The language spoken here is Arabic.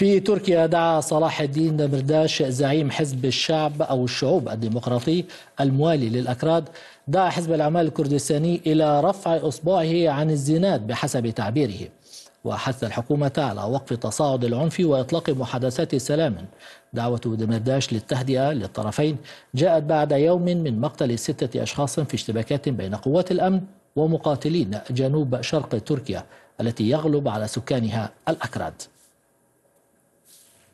في تركيا دعا صلاح الدين دمرداش زعيم حزب الشعب أو الشعوب الديمقراطي الموالي للأكراد دعا حزب العمال الكردستاني إلى رفع إصبعه عن الزناد بحسب تعبيره وحث الحكومة على وقف تصاعد العنف وإطلاق محادثات سلام دعوة دمرداش للتهدئة للطرفين جاءت بعد يوم من مقتل ستة أشخاص في اشتباكات بين قوات الأمن ومقاتلين جنوب شرق تركيا التي يغلب على سكانها الأكراد